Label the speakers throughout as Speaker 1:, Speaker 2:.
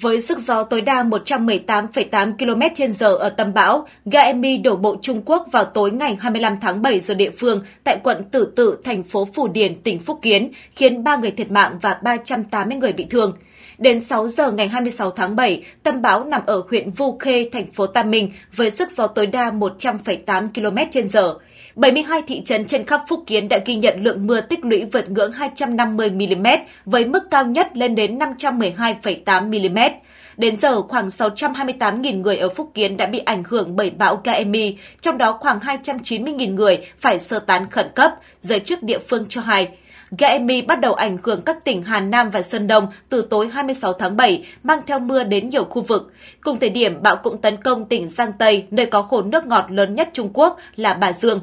Speaker 1: Với sức gió tối đa 118,8 km h ở tâm bão, Gaemi đổ bộ Trung Quốc vào tối ngày 25 tháng 7 giờ địa phương tại quận Tử Tự, thành phố Phủ Điền, tỉnh Phúc Kiến, khiến 3 người thiệt mạng và 380 người bị thương. Đến 6 giờ ngày 26 tháng 7, tâm bão nằm ở huyện Vu Khê, thành phố Tam Minh với sức gió tối đa 100,8 km h 72 thị trấn trên khắp Phúc Kiến đã ghi nhận lượng mưa tích lũy vượt ngưỡng 250mm với mức cao nhất lên đến 512,8mm. Đến giờ, khoảng 628.000 người ở Phúc Kiến đã bị ảnh hưởng bởi bão Kemi, trong đó khoảng 290.000 người phải sơ tán khẩn cấp, giới chức địa phương cho hay. Gaemi bắt đầu ảnh hưởng các tỉnh Hà Nam và Sơn Đông từ tối 26 tháng 7, mang theo mưa đến nhiều khu vực. Cùng thời điểm, bão cũng tấn công tỉnh Giang Tây, nơi có hồ nước ngọt lớn nhất Trung Quốc là Bà Dương.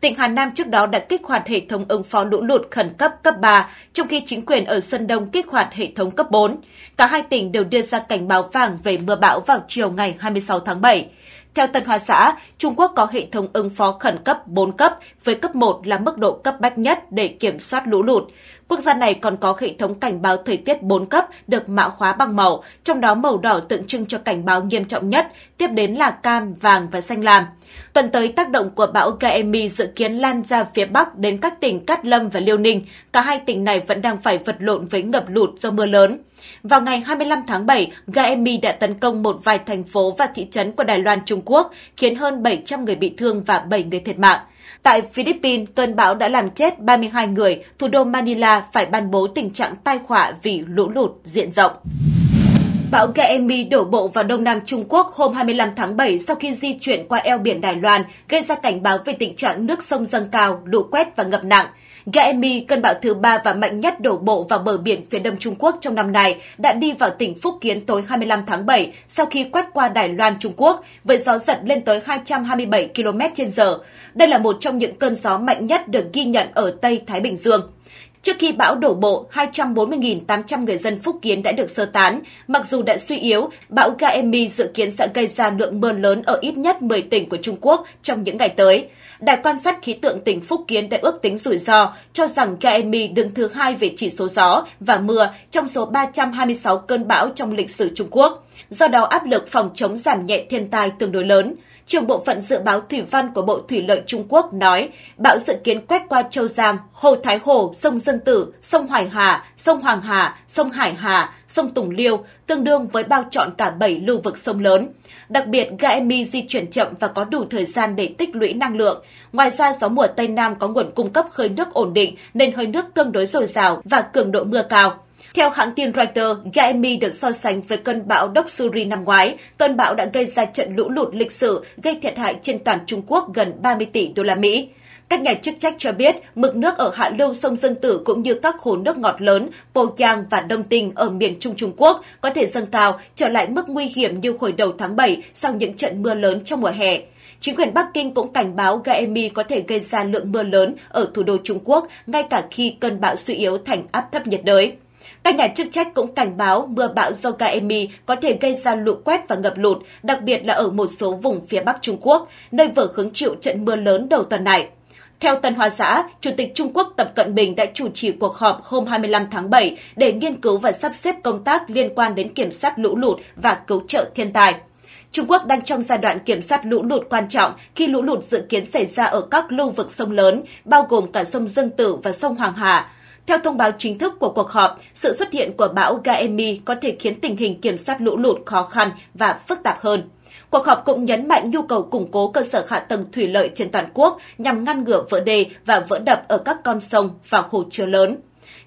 Speaker 1: Tỉnh Hà Nam trước đó đã kích hoạt hệ thống ứng phó lũ lụt khẩn cấp cấp 3, trong khi chính quyền ở Sơn Đông kích hoạt hệ thống cấp 4. Cả hai tỉnh đều đưa ra cảnh báo vàng về mưa bão vào chiều ngày 26 tháng 7. Theo Tân Hoa Xã, Trung Quốc có hệ thống ứng phó khẩn cấp 4 cấp với cấp 1 là mức độ cấp bách nhất để kiểm soát lũ lụt. Quốc gia này còn có hệ thống cảnh báo thời tiết 4 cấp được mã hóa bằng màu, trong đó màu đỏ tượng trưng cho cảnh báo nghiêm trọng nhất, tiếp đến là cam, vàng và xanh lam. Tuần tới, tác động của bão Gaemi dự kiến lan ra phía Bắc đến các tỉnh Cát Lâm và Liêu Ninh. Cả hai tỉnh này vẫn đang phải vật lộn với ngập lụt do mưa lớn. Vào ngày 25 tháng 7, Gaemi đã tấn công một vài thành phố và thị trấn của Đài Loan Trung Quốc, khiến hơn 700 người bị thương và 7 người thiệt mạng. Tại Philippines, cơn bão đã làm chết 32 người, thủ đô Manila phải ban bố tình trạng tai họa vì lũ lụt diện rộng. Bão Gaemi đổ bộ vào Đông Nam Trung Quốc hôm 25 tháng 7 sau khi di chuyển qua eo biển Đài Loan, gây ra cảnh báo về tình trạng nước sông dâng cao, lũ quét và ngập nặng. Gaemi, cơn bão thứ ba và mạnh nhất đổ bộ vào bờ biển phía đông Trung Quốc trong năm nay, đã đi vào tỉnh Phúc Kiến tối 25 tháng 7 sau khi quét qua Đài Loan, Trung Quốc với gió giật lên tới 227 km h Đây là một trong những cơn gió mạnh nhất được ghi nhận ở Tây Thái Bình Dương. Trước khi bão đổ bộ, 240.800 người dân Phúc Kiến đã được sơ tán. Mặc dù đã suy yếu, bão Gaemi dự kiến sẽ gây ra lượng mưa lớn ở ít nhất 10 tỉnh của Trung Quốc trong những ngày tới. Đài quan sát khí tượng tỉnh Phúc Kiến đã ước tính rủi ro, cho rằng Gaemi đứng thứ hai về chỉ số gió và mưa trong số 326 cơn bão trong lịch sử Trung Quốc. Do đó, áp lực phòng chống giảm nhẹ thiên tai tương đối lớn trưởng bộ phận dự báo thủy văn của Bộ Thủy lợi Trung Quốc nói, bão dự kiến quét qua Châu Giang, Hồ Thái Hồ, sông Dương Tử, sông Hoài Hà, sông Hoàng Hà, sông Hải Hà, sông Tùng Liêu, tương đương với bao trọn cả 7 lưu vực sông lớn. Đặc biệt, Gaemi di chuyển chậm và có đủ thời gian để tích lũy năng lượng. Ngoài ra, gió mùa Tây Nam có nguồn cung cấp hơi nước ổn định nên hơi nước tương đối dồi dào và cường độ mưa cao. Theo hãng tin Reuters, Gaemi được so sánh với cơn bão Doksuri năm ngoái. Cơn bão đã gây ra trận lũ lụt lịch sử, gây thiệt hại trên toàn Trung Quốc gần 30 tỷ đô la Mỹ. Các nhà chức trách cho biết mực nước ở hạ lưu sông Dương Tử cũng như các hồ nước ngọt lớn, Poyang và Đông Tinh ở miền Trung Trung Quốc có thể dâng cao, trở lại mức nguy hiểm như hồi đầu tháng 7 sau những trận mưa lớn trong mùa hè. Chính quyền Bắc Kinh cũng cảnh báo Gaemi có thể gây ra lượng mưa lớn ở thủ đô Trung Quốc ngay cả khi cơn bão suy yếu thành áp thấp nhiệt đới. Các nhà chức trách cũng cảnh báo mưa bão do Gaemi có thể gây ra lũ quét và ngập lụt, đặc biệt là ở một số vùng phía Bắc Trung Quốc, nơi vừa hứng chịu trận mưa lớn đầu tuần này. Theo Tân Hoa Xã, Chủ tịch Trung Quốc Tập Cận Bình đã chủ trì cuộc họp hôm 25 tháng 7 để nghiên cứu và sắp xếp công tác liên quan đến kiểm soát lũ lụt và cứu trợ thiên tai. Trung Quốc đang trong giai đoạn kiểm soát lũ lụt quan trọng khi lũ lụt dự kiến xảy ra ở các lưu vực sông lớn, bao gồm cả sông Dương Tử và sông Hoàng Hà. Theo thông báo chính thức của cuộc họp, sự xuất hiện của bão Gaemi có thể khiến tình hình kiểm soát lũ lụt khó khăn và phức tạp hơn. Cuộc họp cũng nhấn mạnh nhu cầu củng cố cơ sở hạ tầng thủy lợi trên toàn quốc nhằm ngăn ngừa vỡ đê và vỡ đập ở các con sông và hồ chứa lớn.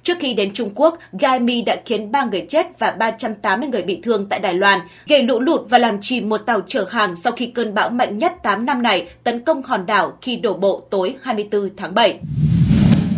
Speaker 1: Trước khi đến Trung Quốc, Gaemi đã khiến 3 người chết và 380 người bị thương tại Đài Loan, gây lũ lụt và làm chìm một tàu chở hàng sau khi cơn bão mạnh nhất 8 năm này tấn công hòn đảo khi đổ bộ tối 24 tháng 7.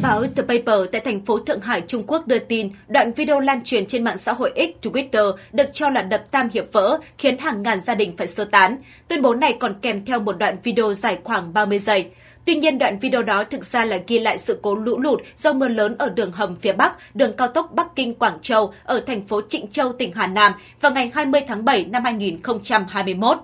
Speaker 1: Báo The Paper tại thành phố Thượng Hải, Trung Quốc đưa tin đoạn video lan truyền trên mạng xã hội X Twitter được cho là đập tam hiệp vỡ, khiến hàng ngàn gia đình phải sơ tán. Tuyên bố này còn kèm theo một đoạn video dài khoảng 30 giây. Tuy nhiên, đoạn video đó thực ra là ghi lại sự cố lũ lụt do mưa lớn ở đường hầm phía Bắc, đường cao tốc Bắc Kinh Quảng Châu ở thành phố Trịnh Châu, tỉnh Hà Nam vào ngày 20 tháng 7 năm 2021.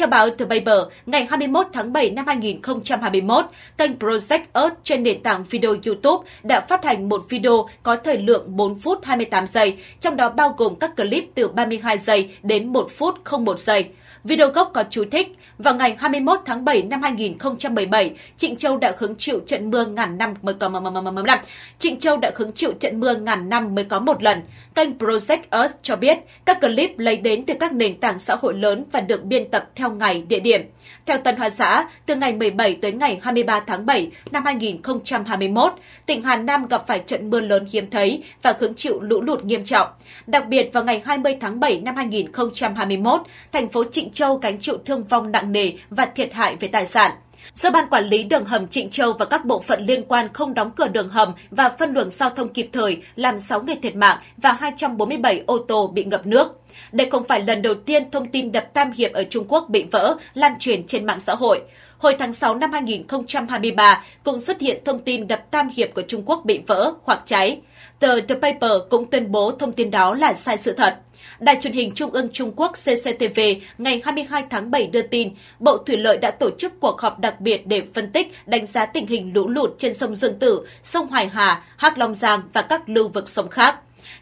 Speaker 1: Theo báo The Paper, ngày 21 tháng 7 năm 2021, kênh Project Earth trên nền tảng video YouTube đã phát hành một video có thời lượng 4 phút 28 giây, trong đó bao gồm các clip từ 32 giây đến 1 phút 01 giây. Video gốc có chú thích vào ngày 21 tháng 7 năm 2017, Trịnh Châu đã hứng chịu trận mưa ngàn năm mới có một lần. Trịnh Châu đã hứng chịu trận mưa ngàn năm mới có một lần. Kênh Project Earth cho biết các clip lấy đến từ các nền tảng xã hội lớn và được biên tập theo ngày, địa điểm. Theo Tân Hoa Xã, từ ngày 17 tới ngày 23 tháng 7 năm 2021, tỉnh Hà Nam gặp phải trận mưa lớn hiếm thấy và hứng chịu lũ lụt nghiêm trọng. Đặc biệt vào ngày 20 tháng 7 năm 2021, thành phố Trịnh Châu gánh chịu thương vong nặng nặng nề và thiệt hại về tài sản. Do Ban Quản lý Đường Hầm Trịnh Châu và các bộ phận liên quan không đóng cửa đường hầm và phân luồng giao thông kịp thời, làm 6 người thiệt mạng và 247 ô tô bị ngập nước. Đây không phải lần đầu tiên thông tin đập Tam Hiệp ở Trung Quốc bị vỡ, lan truyền trên mạng xã hội. Hồi tháng 6 năm 2023 cũng xuất hiện thông tin đập Tam Hiệp của Trung Quốc bị vỡ hoặc cháy. Tờ The Paper cũng tuyên bố thông tin đó là sai sự thật. Đài truyền hình Trung ương Trung Quốc CCTV ngày 22 tháng 7 đưa tin, Bộ Thủy lợi đã tổ chức cuộc họp đặc biệt để phân tích, đánh giá tình hình lũ lụt trên sông Dương Tử, sông Hoài Hà, Hắc Long Giang và các lưu vực sông khác.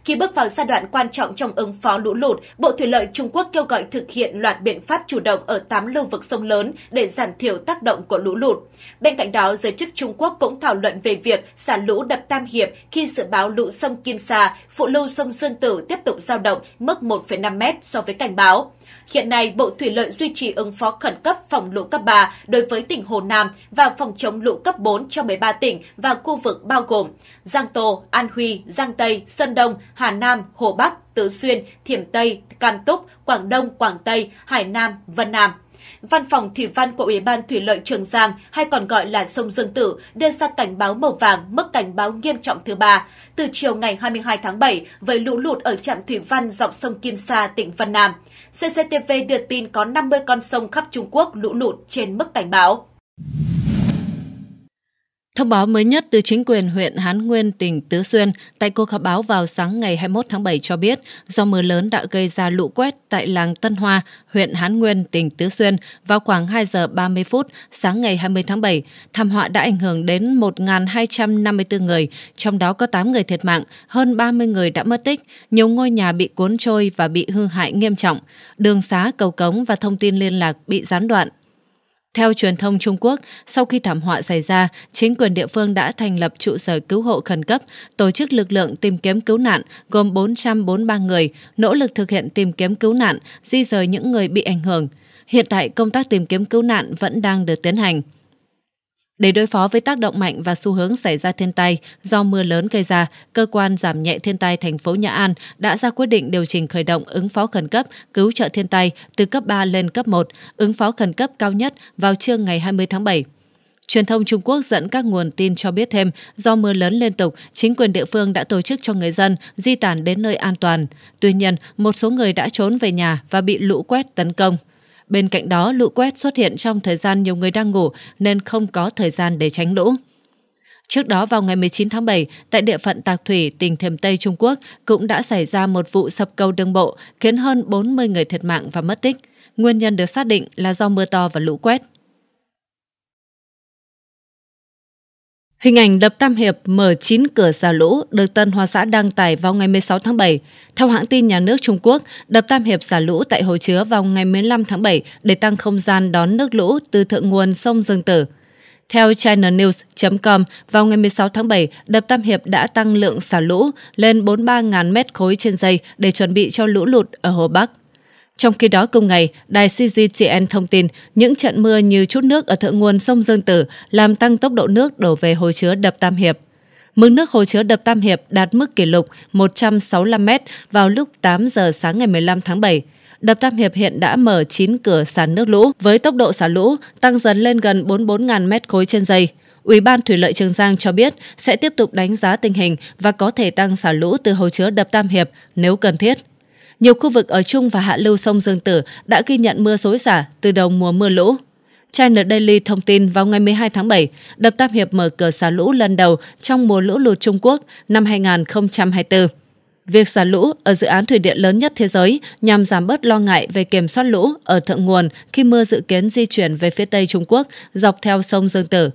Speaker 1: Khi bước vào giai đoạn quan trọng trong ứng phó lũ lụt, Bộ Thủy lợi Trung Quốc kêu gọi thực hiện loạt biện pháp chủ động ở 8 lưu vực sông lớn để giảm thiểu tác động của lũ lụt. Bên cạnh đó, giới chức Trung Quốc cũng thảo luận về việc xả lũ đập Tam Hiệp khi dự báo lũ sông Kim Sa, phụ lưu sông Dương Tử tiếp tục dao động mức 1,5 m so với cảnh báo. Hiện nay, Bộ Thủy lợi duy trì ứng phó khẩn cấp phòng lũ cấp 3 đối với tỉnh Hồ Nam và phòng chống lũ cấp 4 cho 13 tỉnh và khu vực bao gồm Giang Tô, An Huy, Giang Tây, Sơn Đông, Hà Nam, Hồ Bắc, Tứ Xuyên, Thiểm Tây, Cam Túc, Quảng Đông, Quảng Tây, Hải Nam, Vân Nam. Văn phòng Thủy văn của Ủy ban Thủy lợi Trường Giang hay còn gọi là sông Dương Tử đưa ra cảnh báo màu vàng mức cảnh báo nghiêm trọng thứ ba từ chiều ngày 22 tháng 7 với lũ lụt ở trạm thủy văn dọc sông Kim Sa, tỉnh Vân Nam. CCTV đưa tin có 50 con sông khắp Trung Quốc lũ lụt trên mức cảnh báo.
Speaker 2: Thông báo mới nhất từ chính quyền huyện Hán Nguyên, tỉnh Tứ Xuyên tại cuộc họp báo vào sáng ngày 21 tháng 7 cho biết do mưa lớn đã gây ra lũ quét tại làng Tân Hoa, huyện Hán Nguyên, tỉnh Tứ Xuyên vào khoảng 2 giờ 30 phút sáng ngày 20 tháng 7. Thảm họa đã ảnh hưởng đến 1.254 người, trong đó có 8 người thiệt mạng, hơn 30 người đã mất tích, nhiều ngôi nhà bị cuốn trôi và bị hư hại nghiêm trọng. Đường xá, cầu cống và thông tin liên lạc bị gián đoạn. Theo truyền thông Trung Quốc, sau khi thảm họa xảy ra, chính quyền địa phương đã thành lập trụ sở cứu hộ khẩn cấp, tổ chức lực lượng tìm kiếm cứu nạn gồm 443 người, nỗ lực thực hiện tìm kiếm cứu nạn, di rời những người bị ảnh hưởng. Hiện tại công tác tìm kiếm cứu nạn vẫn đang được tiến hành. Để đối phó với tác động mạnh và xu hướng xảy ra thiên tai do mưa lớn gây ra, cơ quan giảm nhẹ thiên tai thành phố Nhã An đã ra quyết định điều chỉnh khởi động ứng phó khẩn cấp, cứu trợ thiên tai từ cấp 3 lên cấp 1, ứng phó khẩn cấp cao nhất vào trưa ngày 20 tháng 7. Truyền thông Trung Quốc dẫn các nguồn tin cho biết thêm, do mưa lớn liên tục, chính quyền địa phương đã tổ chức cho người dân di tản đến nơi an toàn. Tuy nhiên, một số người đã trốn về nhà và bị lũ quét tấn công. Bên cạnh đó, lũ quét xuất hiện trong thời gian nhiều người đang ngủ nên không có thời gian để tránh lũ. Trước đó vào ngày 19 tháng 7, tại địa phận Tạc Thủy, tỉnh Thiểm Tây, Trung Quốc cũng đã xảy ra một vụ sập cầu đường bộ khiến hơn 40 người thiệt mạng và mất tích. Nguyên nhân được xác định là do mưa to và lũ quét. Hình ảnh đập Tam Hiệp mở 9 cửa xả lũ được Tân Hoa Xã đăng tải vào ngày 16 tháng 7. Theo hãng tin nhà nước Trung Quốc, đập Tam Hiệp xả lũ tại hồ chứa vào ngày 15 tháng 7 để tăng không gian đón nước lũ từ thượng nguồn sông Dương Tử. Theo chinanews.com, vào ngày 16 tháng 7, đập Tam Hiệp đã tăng lượng xả lũ lên 43.000 mét khối trên giây để chuẩn bị cho lũ lụt ở Hồ Bắc. Trong khi đó cùng ngày, đài CGTN thông tin những trận mưa như chút nước ở thượng nguồn sông Dương Tử làm tăng tốc độ nước đổ về hồ chứa đập Tam Hiệp. Mực nước hồ chứa đập Tam Hiệp đạt mức kỷ lục 165 m vào lúc 8 giờ sáng ngày 15 tháng 7. Đập Tam Hiệp hiện đã mở 9 cửa xả nước lũ với tốc độ xả lũ tăng dần lên gần 44.000 mét khối trên giây. Ủy ban Thủy lợi Trường Giang cho biết sẽ tiếp tục đánh giá tình hình và có thể tăng xả lũ từ hồ chứa đập Tam Hiệp nếu cần thiết nhiều khu vực ở Trung và Hạ Lưu sông Dương Tử đã ghi nhận mưa xối xả từ đầu mùa mưa lũ. China Daily thông tin vào ngày 12 tháng 7, đập Tam Hiệp mở cửa xả lũ lần đầu trong mùa lũ lụt Trung Quốc năm 2024. Việc xả lũ ở dự án thủy điện lớn nhất thế giới nhằm giảm bớt lo ngại về kiểm soát lũ ở thượng nguồn khi mưa dự kiến di chuyển về phía Tây Trung Quốc dọc theo sông Dương Tử.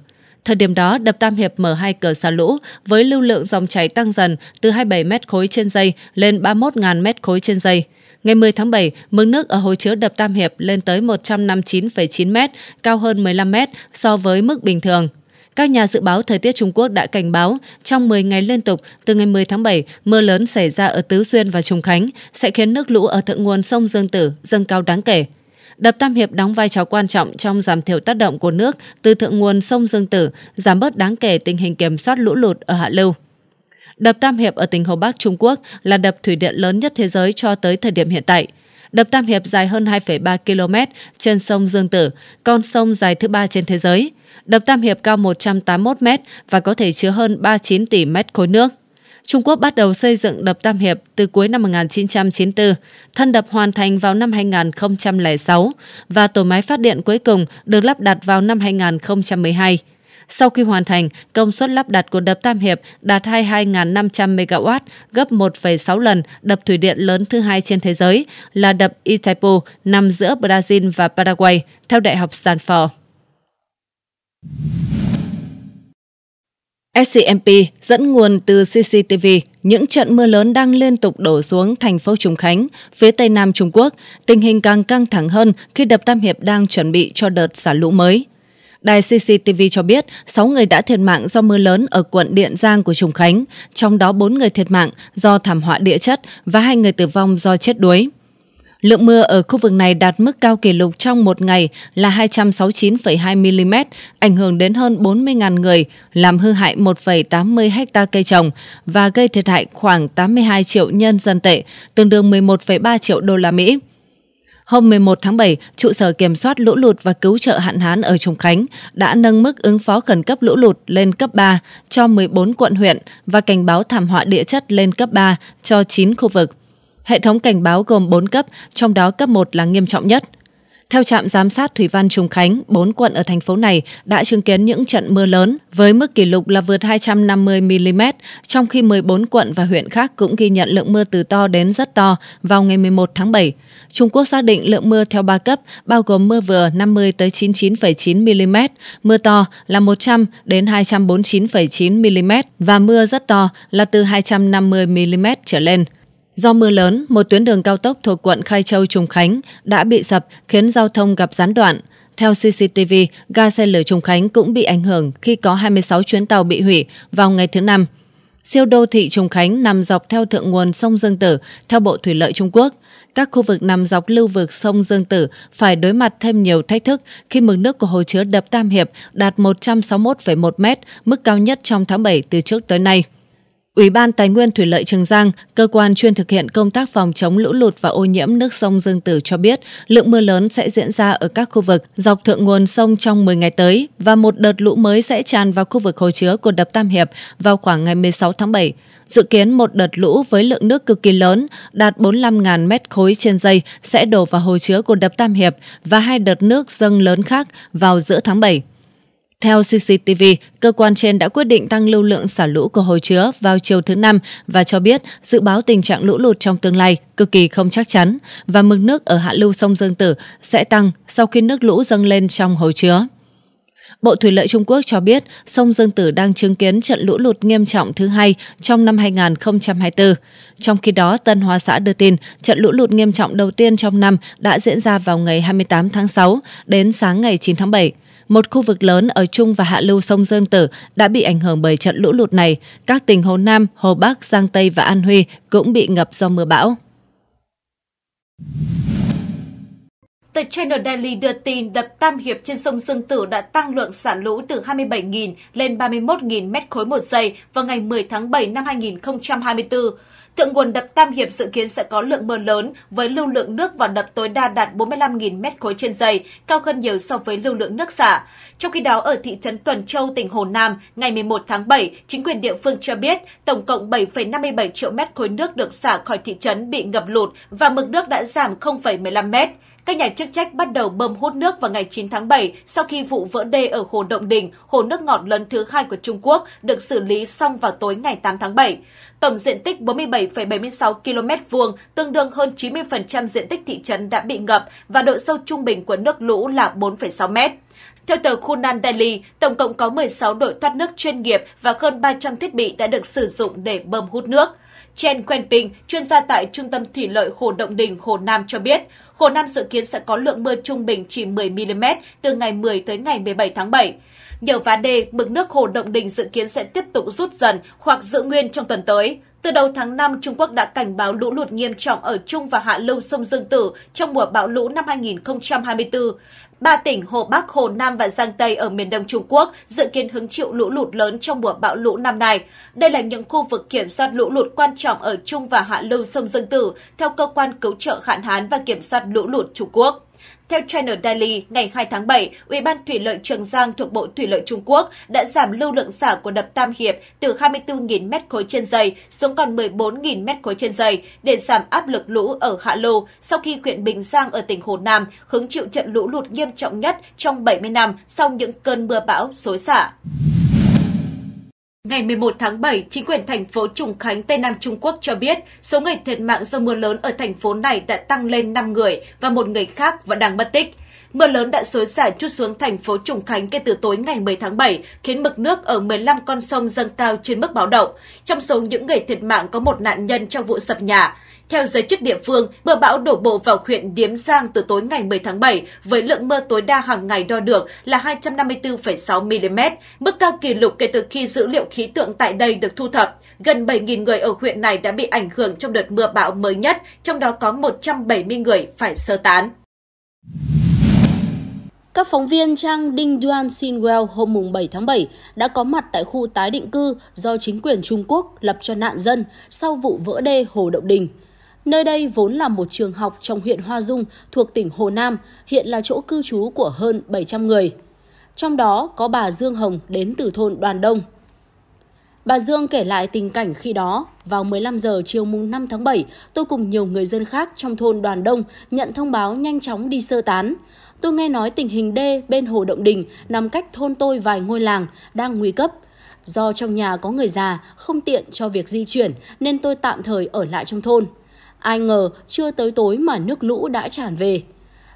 Speaker 2: Thời điểm đó, đập Tam Hiệp mở hai cửa xả lũ với lưu lượng dòng chảy tăng dần từ 27 mét khối trên giây lên 31.000 mét khối trên giây. Ngày 10 tháng 7, mực nước ở hồ chứa đập Tam Hiệp lên tới 159,9 mét cao hơn 15 mét so với mức bình thường. Các nhà dự báo thời tiết Trung Quốc đã cảnh báo trong 10 ngày liên tục từ ngày 10 tháng 7, mưa lớn xảy ra ở Tứ Xuyên và Trùng Khánh sẽ khiến nước lũ ở thượng nguồn sông Dương Tử dâng cao đáng kể. Đập Tam Hiệp đóng vai trò quan trọng trong giảm thiểu tác động của nước từ thượng nguồn sông Dương Tử, giảm bớt đáng kể tình hình kiểm soát lũ lụt ở Hạ Lưu. Đập Tam Hiệp ở tỉnh Hồ Bắc Trung Quốc là đập thủy điện lớn nhất thế giới cho tới thời điểm hiện tại. Đập Tam Hiệp dài hơn 2,3 km trên sông Dương Tử, con sông dài thứ ba trên thế giới. Đập Tam Hiệp cao 181 m và có thể chứa hơn 39 tỷ mét khối nước. Trung Quốc bắt đầu xây dựng đập Tam Hiệp từ cuối năm 1994, thân đập hoàn thành vào năm 2006 và tổ máy phát điện cuối cùng được lắp đặt vào năm 2012. Sau khi hoàn thành, công suất lắp đặt của đập Tam Hiệp đạt 22.500 MW, gấp 1,6 lần đập thủy điện lớn thứ hai trên thế giới là đập Itaipu nằm giữa Brazil và Paraguay, theo Đại học Stanford. SCMP dẫn nguồn từ CCTV, những trận mưa lớn đang liên tục đổ xuống thành phố Trùng Khánh, phía Tây Nam Trung Quốc, tình hình càng căng thẳng hơn khi đập Tam Hiệp đang chuẩn bị cho đợt xả lũ mới. Đài CCTV cho biết 6 người đã thiệt mạng do mưa lớn ở quận Điện Giang của Trùng Khánh, trong đó 4 người thiệt mạng do thảm họa địa chất và hai người tử vong do chết đuối. Lượng mưa ở khu vực này đạt mức cao kỷ lục trong một ngày là 269,2 mm, ảnh hưởng đến hơn 40.000 người, làm hư hại 1,80 ha cây trồng và gây thiệt hại khoảng 82 triệu nhân dân tệ, tương đương 11,3 triệu đô la Mỹ. Hôm 11 tháng 7, trụ sở kiểm soát lũ lụt và cứu trợ hạn hán ở Trùng Khánh đã nâng mức ứng phó khẩn cấp lũ lụt lên cấp 3 cho 14 quận huyện và cảnh báo thảm họa địa chất lên cấp 3 cho 9 khu vực. Hệ thống cảnh báo gồm 4 cấp, trong đó cấp 1 là nghiêm trọng nhất. Theo trạm giám sát Thủy văn Trùng Khánh, 4 quận ở thành phố này đã chứng kiến những trận mưa lớn với mức kỷ lục là vượt 250mm, trong khi 14 quận và huyện khác cũng ghi nhận lượng mưa từ to đến rất to vào ngày 11 tháng 7. Trung Quốc xác định lượng mưa theo 3 cấp, bao gồm mưa vừa 50-99,9mm, mưa to là 100-249,9mm và mưa rất to là từ 250mm trở lên. Do mưa lớn, một tuyến đường cao tốc thuộc quận Khai Châu Trùng Khánh đã bị sập khiến giao thông gặp gián đoạn. Theo CCTV, ga xe lửa Trùng Khánh cũng bị ảnh hưởng khi có 26 chuyến tàu bị hủy vào ngày thứ Năm. Siêu đô thị Trùng Khánh nằm dọc theo thượng nguồn sông Dương Tử, theo Bộ Thủy lợi Trung Quốc. Các khu vực nằm dọc lưu vực sông Dương Tử phải đối mặt thêm nhiều thách thức khi mực nước của hồ chứa đập Tam Hiệp đạt 161,1 m, mức cao nhất trong tháng 7 từ trước tới nay. Ủy ban Tài nguyên Thủy lợi Trường Giang, cơ quan chuyên thực hiện công tác phòng chống lũ lụt và ô nhiễm nước sông Dương Tử cho biết, lượng mưa lớn sẽ diễn ra ở các khu vực dọc thượng nguồn sông trong 10 ngày tới và một đợt lũ mới sẽ tràn vào khu vực hồ chứa của đập Tam Hiệp vào khoảng ngày 16 tháng 7. Dự kiến một đợt lũ với lượng nước cực kỳ lớn, đạt 45.000 mét khối trên giây sẽ đổ vào hồ chứa của đập Tam Hiệp và hai đợt nước dâng lớn khác vào giữa tháng 7. Theo CCTV, cơ quan trên đã quyết định tăng lưu lượng xả lũ của hồ chứa vào chiều thứ Năm và cho biết dự báo tình trạng lũ lụt trong tương lai cực kỳ không chắc chắn và mực nước ở hạ lưu sông Dương Tử sẽ tăng sau khi nước lũ dâng lên trong hồ chứa. Bộ Thủy lợi Trung Quốc cho biết sông Dương Tử đang chứng kiến trận lũ lụt nghiêm trọng thứ hai trong năm 2024. Trong khi đó, Tân Hoa xã đưa tin trận lũ lụt nghiêm trọng đầu tiên trong năm đã diễn ra vào ngày 28 tháng 6 đến sáng ngày 9 tháng 7 một khu vực lớn ở trung và hạ lưu sông Dương Tử đã bị ảnh hưởng bởi trận lũ lụt này. Các tỉnh Hồ Nam, Hồ Bắc, Giang Tây và An Huy cũng bị ngập do mưa bão.
Speaker 1: The Channel Daily đưa tin đập Tam Hiệp trên sông Dương Tử đã tăng lượng xả lũ từ 27.000 lên 31.000 mét khối một giây vào ngày 10 tháng 7 năm 2024. Thượng nguồn đập Tam Hiệp dự kiến sẽ có lượng mưa lớn với lưu lượng nước vào đập tối đa đạt 45.000 mét khối trên giây, cao hơn nhiều so với lưu lượng nước xả. Trong khi đó, ở thị trấn Tuần Châu, tỉnh Hồ Nam, ngày 11 tháng 7, chính quyền địa phương cho biết tổng cộng 7,57 triệu mét khối nước được xả khỏi thị trấn bị ngập lụt và mực nước đã giảm 0,15 mét. Các nhà chức trách bắt đầu bơm hút nước vào ngày 9 tháng 7 sau khi vụ vỡ đê ở Hồ Động Đình, hồ nước ngọt lớn thứ hai của Trung Quốc, được xử lý xong vào tối ngày 8 tháng 7. Tổng diện tích 47,76 km vuông, tương đương hơn 90% diện tích thị trấn đã bị ngập và độ sâu trung bình của nước lũ là 4,6 mét. Theo tờ Khunan Daily, tổng cộng có 16 đội thoát nước chuyên nghiệp và hơn 300 thiết bị đã được sử dụng để bơm hút nước. Chen Quenping, chuyên gia tại Trung tâm Thủy lợi Hồ Động Đình, Hồ Nam cho biết, Hồ Nam dự kiến sẽ có lượng mưa trung bình chỉ 10mm từ ngày 10 tới ngày 17 tháng 7. Nhờ vá đê, mực nước Hồ Động Đình dự kiến sẽ tiếp tục rút dần hoặc giữ nguyên trong tuần tới. Từ đầu tháng 5, Trung Quốc đã cảnh báo lũ lụt nghiêm trọng ở Trung và Hạ Lưu sông Dương Tử trong mùa bão lũ năm 2024. Ba tỉnh Hồ Bắc, Hồ Nam và Giang Tây ở miền đông Trung Quốc dự kiến hứng chịu lũ lụt lớn trong mùa bão lũ năm này. Đây là những khu vực kiểm soát lũ lụt quan trọng ở Trung và Hạ Lưu sông Dương Tử, theo Cơ quan Cứu trợ Hạn Hán và Kiểm soát Lũ lụt Trung Quốc. Theo China Daily, ngày 2 tháng 7, Ủy ban Thủy lợi Trường Giang thuộc Bộ Thủy lợi Trung Quốc đã giảm lưu lượng xả của đập Tam Hiệp từ 24.000 m khối trên giây xuống còn 14.000 m khối trên giây để giảm áp lực lũ ở Hạ Lô sau khi huyện Bình Giang ở tỉnh Hồ Nam hứng chịu trận lũ lụt nghiêm trọng nhất trong 70 năm sau những cơn mưa bão xối xả. Ngày 11 tháng 7, chính quyền thành phố Trùng Khánh, Tây Nam Trung Quốc cho biết số người thiệt mạng do mưa lớn ở thành phố này đã tăng lên 5 người và một người khác vẫn đang mất tích. Mưa lớn đã xối xả chút xuống thành phố Trùng Khánh kể từ tối ngày 10 tháng 7, khiến mực nước ở 15 con sông dâng cao trên mức báo động. Trong số những người thiệt mạng có một nạn nhân trong vụ sập nhà. Theo giới chức địa phương, mưa bão đổ bộ vào huyện Điếm Giang từ tối ngày 10 tháng 7 với lượng mưa tối đa hàng ngày đo được là 254,6 mm, mức cao kỷ lục kể từ khi dữ liệu khí tượng tại đây được thu thập. Gần 7.000 người ở huyện này đã bị ảnh hưởng trong đợt mưa bão mới nhất, trong đó có 170 người phải sơ tán.
Speaker 3: Các phóng viên trang Ding Yuan Sinwell hôm 7 tháng 7 đã có mặt tại khu tái định cư do chính quyền Trung Quốc lập cho nạn dân sau vụ vỡ đê Hồ Động Đình. Nơi đây vốn là một trường học trong huyện Hoa Dung thuộc tỉnh Hồ Nam, hiện là chỗ cư trú của hơn 700 người. Trong đó có bà Dương Hồng đến từ thôn Đoàn Đông. Bà Dương kể lại tình cảnh khi đó, vào 15 giờ chiều mùng 5 tháng 7, tôi cùng nhiều người dân khác trong thôn Đoàn Đông nhận thông báo nhanh chóng đi sơ tán. Tôi nghe nói tình hình đê bên Hồ Động Đình nằm cách thôn tôi vài ngôi làng đang nguy cấp. Do trong nhà có người già, không tiện cho việc di chuyển nên tôi tạm thời ở lại trong thôn. Ai ngờ chưa tới tối mà nước lũ đã tràn về.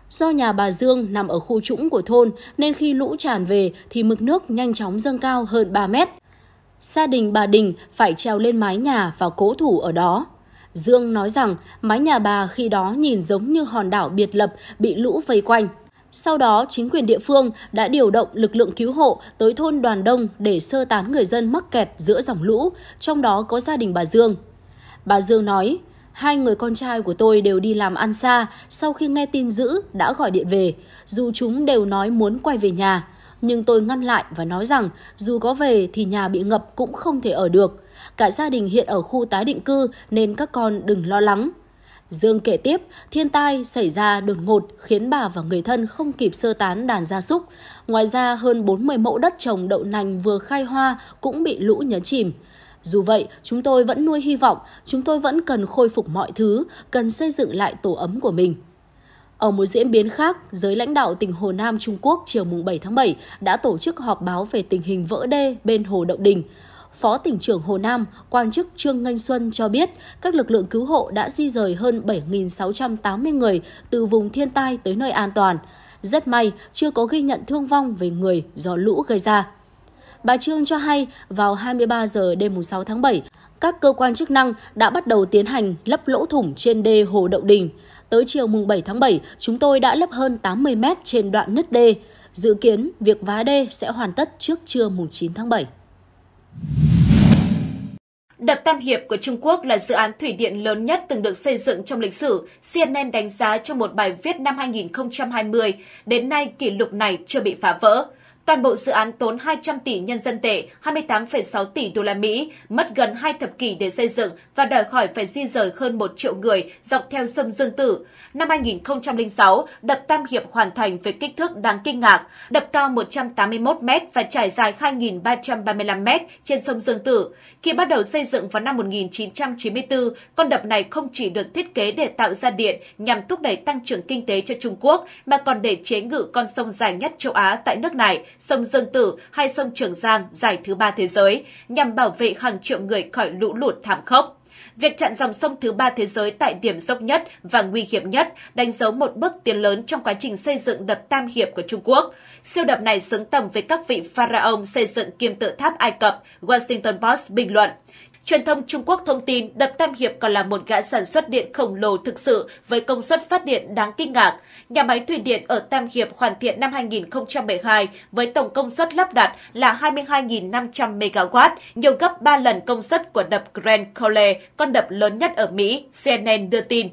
Speaker 3: Do nhà bà Dương nằm ở khu trũng của thôn nên khi lũ tràn về thì mực nước nhanh chóng dâng cao hơn 3 mét. Gia đình bà Đình phải trèo lên mái nhà và cố thủ ở đó. Dương nói rằng mái nhà bà khi đó nhìn giống như hòn đảo biệt lập bị lũ vây quanh. Sau đó, chính quyền địa phương đã điều động lực lượng cứu hộ tới thôn Đoàn Đông để sơ tán người dân mắc kẹt giữa dòng lũ, trong đó có gia đình bà Dương. Bà Dương nói, Hai người con trai của tôi đều đi làm ăn xa, sau khi nghe tin dữ đã gọi điện về, dù chúng đều nói muốn quay về nhà. Nhưng tôi ngăn lại và nói rằng dù có về thì nhà bị ngập cũng không thể ở được. Cả gia đình hiện ở khu tái định cư nên các con đừng lo lắng. Dương kể tiếp, thiên tai xảy ra đột ngột khiến bà và người thân không kịp sơ tán đàn gia súc. Ngoài ra, hơn 40 mẫu đất trồng đậu nành vừa khai hoa cũng bị lũ nhấn chìm. Dù vậy, chúng tôi vẫn nuôi hy vọng, chúng tôi vẫn cần khôi phục mọi thứ, cần xây dựng lại tổ ấm của mình. Ở một diễn biến khác, giới lãnh đạo tỉnh Hồ Nam Trung Quốc chiều 7 tháng 7 đã tổ chức họp báo về tình hình vỡ đê bên Hồ Động Đình. Phó tỉnh trưởng Hồ Nam, quan chức Trương Ngân Xuân cho biết các lực lượng cứu hộ đã di rời hơn 7.680 người từ vùng thiên tai tới nơi an toàn. Rất may, chưa có ghi nhận thương vong về người do lũ gây ra. Bà Trương cho hay vào 23 giờ đêm 6 tháng 7, các cơ quan chức năng đã bắt đầu tiến hành lấp lỗ thủng trên đê Hồ Đậu Đình. Tới chiều mùng 7 tháng 7, chúng tôi đã lấp hơn 80 mét trên đoạn nứt đê. Dự kiến việc vá đê sẽ hoàn tất trước trưa mùng 9 tháng 7.
Speaker 1: Đập Tam Hiệp của Trung Quốc là dự án thủy điện lớn nhất từng được xây dựng trong lịch sử, CNN đánh giá trong một bài viết năm 2020. Đến nay, kỷ lục này chưa bị phá vỡ. Toàn bộ dự án tốn 200 tỷ nhân dân tệ, 28,6 tỷ đô la Mỹ, mất gần hai thập kỷ để xây dựng và đòi khỏi phải di rời hơn 1 triệu người dọc theo sông Dương Tử. Năm 2006, đập Tam Hiệp hoàn thành với kích thước đáng kinh ngạc, đập cao 181 m và trải dài 2.335 m trên sông Dương Tử. Khi bắt đầu xây dựng vào năm 1994, con đập này không chỉ được thiết kế để tạo ra điện nhằm thúc đẩy tăng trưởng kinh tế cho Trung Quốc, mà còn để chế ngự con sông dài nhất châu Á tại nước này, sông Dương Tử hay sông Trường Giang dài thứ ba thế giới nhằm bảo vệ hàng triệu người khỏi lũ lụt thảm khốc. Việc chặn dòng sông thứ ba thế giới tại điểm dốc nhất và nguy hiểm nhất đánh dấu một bước tiến lớn trong quá trình xây dựng đập Tam Hiệp của Trung Quốc. Siêu đập này xứng tầm với các vị pharaoh xây dựng kim tự tháp Ai Cập, Washington Post bình luận. Truyền thông Trung Quốc thông tin đập Tam Hiệp còn là một gã sản xuất điện khổng lồ thực sự với công suất phát điện đáng kinh ngạc. Nhà máy thủy điện ở Tam Hiệp hoàn thiện năm 2012 với tổng công suất lắp đặt là 22.500 MW, nhiều gấp 3 lần công suất của đập Grand Coulee, con đập lớn nhất ở Mỹ, CNN đưa tin.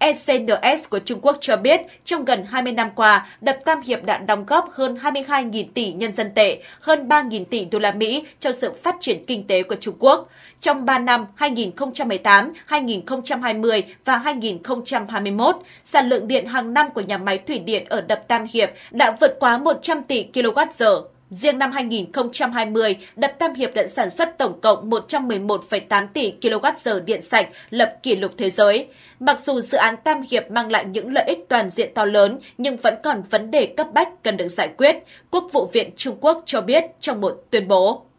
Speaker 1: ECNS của Trung Quốc cho biết, trong gần 20 năm qua, đập Tam Hiệp đã đóng góp hơn 22.000 tỷ nhân dân tệ, hơn 3.000 tỷ đô la Mỹ cho sự phát triển kinh tế của Trung Quốc. Trong 3 năm 2018, 2020 và 2021, sản lượng điện hàng năm của nhà máy thủy điện ở đập Tam Hiệp đã vượt quá 100 tỷ kWh. Riêng năm 2020, đập Tam Hiệp đã sản xuất tổng cộng 111,8 tỷ kWh điện sạch, lập kỷ lục thế giới. Mặc dù dự án Tam Hiệp mang lại những lợi ích toàn diện to lớn, nhưng vẫn còn vấn đề cấp bách cần được giải quyết, Quốc vụ viện Trung Quốc cho biết trong một tuyên bố.